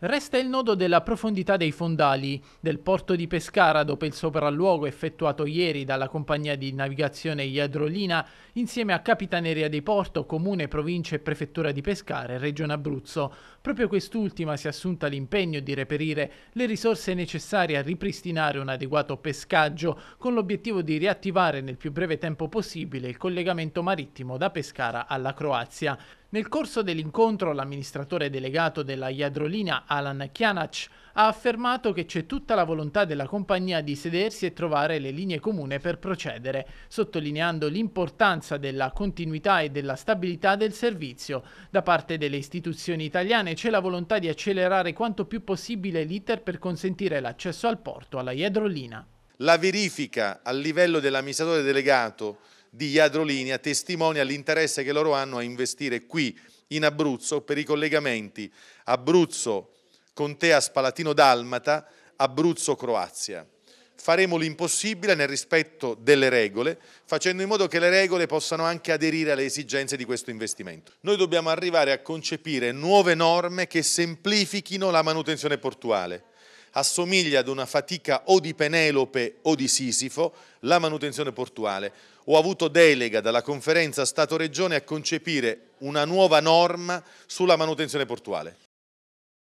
Resta il nodo della profondità dei fondali del porto di Pescara dopo il sopralluogo effettuato ieri dalla compagnia di navigazione Iadrolina insieme a Capitaneria dei Porto, Comune, Provincia e Prefettura di Pescara e Regione Abruzzo. Proprio quest'ultima si è assunta l'impegno di reperire le risorse necessarie a ripristinare un adeguato pescaggio con l'obiettivo di riattivare nel più breve tempo possibile il collegamento marittimo da Pescara alla Croazia. Nel corso dell'incontro l'amministratore delegato della Iadrolina Alan Kianac ha affermato che c'è tutta la volontà della compagnia di sedersi e trovare le linee comune per procedere, sottolineando l'importanza della continuità e della stabilità del servizio. Da parte delle istituzioni italiane c'è la volontà di accelerare quanto più possibile l'iter per consentire l'accesso al porto alla Iadrolina. La verifica a livello dell'amministratore delegato di Iadrolinia testimonia l'interesse che loro hanno a investire qui in Abruzzo per i collegamenti Abruzzo Contea Spalatino Dalmata, Abruzzo Croazia. Faremo l'impossibile nel rispetto delle regole, facendo in modo che le regole possano anche aderire alle esigenze di questo investimento. Noi dobbiamo arrivare a concepire nuove norme che semplifichino la manutenzione portuale assomiglia ad una fatica o di Penelope o di Sisifo, la manutenzione portuale. Ho avuto delega dalla conferenza Stato-Regione a concepire una nuova norma sulla manutenzione portuale.